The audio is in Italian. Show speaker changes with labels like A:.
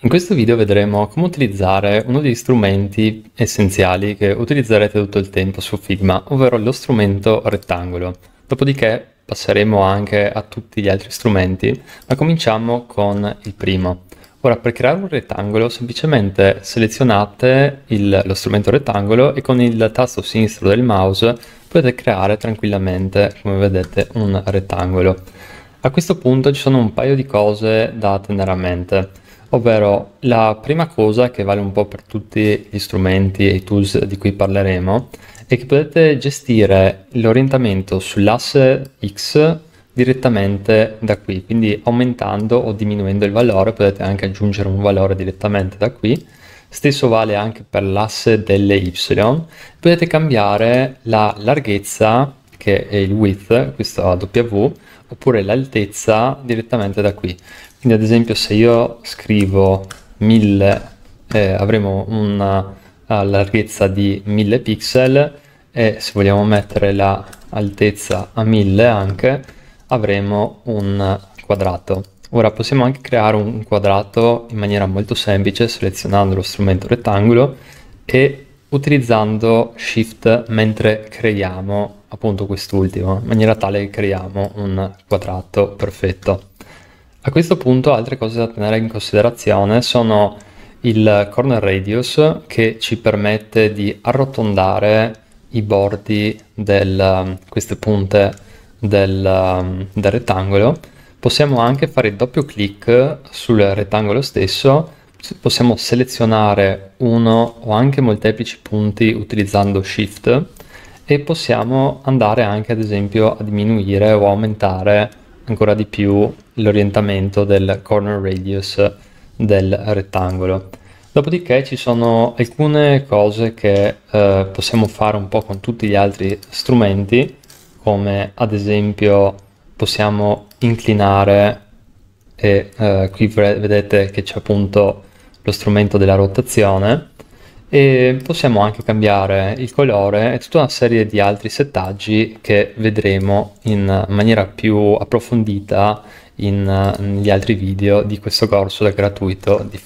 A: In questo video vedremo come utilizzare uno degli strumenti essenziali che utilizzerete tutto il tempo su Figma, ovvero lo strumento rettangolo. Dopodiché passeremo anche a tutti gli altri strumenti, ma cominciamo con il primo. Ora, per creare un rettangolo, semplicemente selezionate il, lo strumento rettangolo e con il tasto sinistro del mouse potete creare tranquillamente, come vedete, un rettangolo. A questo punto ci sono un paio di cose da tenere a mente. Ovvero, la prima cosa che vale un po' per tutti gli strumenti e i tools di cui parleremo è che potete gestire l'orientamento sull'asse X direttamente da qui, quindi aumentando o diminuendo il valore, potete anche aggiungere un valore direttamente da qui. Stesso vale anche per l'asse delle Y. Potete cambiare la larghezza che è il width, questa W, oppure l'altezza direttamente da qui. Quindi ad esempio se io scrivo 1000 eh, avremo una larghezza di 1000 pixel e se vogliamo mettere la a 1000 anche avremo un quadrato. Ora possiamo anche creare un quadrato in maniera molto semplice selezionando lo strumento rettangolo e utilizzando Shift mentre creiamo appunto quest'ultimo, in maniera tale che creiamo un quadrato perfetto. A questo punto altre cose da tenere in considerazione sono il corner radius che ci permette di arrotondare i bordi di um, queste punte del, um, del rettangolo. Possiamo anche fare doppio clic sul rettangolo stesso possiamo selezionare uno o anche molteplici punti utilizzando Shift e possiamo andare anche ad esempio a diminuire o aumentare ancora di più l'orientamento del corner radius del rettangolo. Dopodiché ci sono alcune cose che eh, possiamo fare un po' con tutti gli altri strumenti, come ad esempio possiamo inclinare e eh, qui vedete che c'è appunto lo strumento della rotazione e possiamo anche cambiare il colore e tutta una serie di altri settaggi che vedremo in maniera più approfondita in, negli altri video di questo corso gratuito di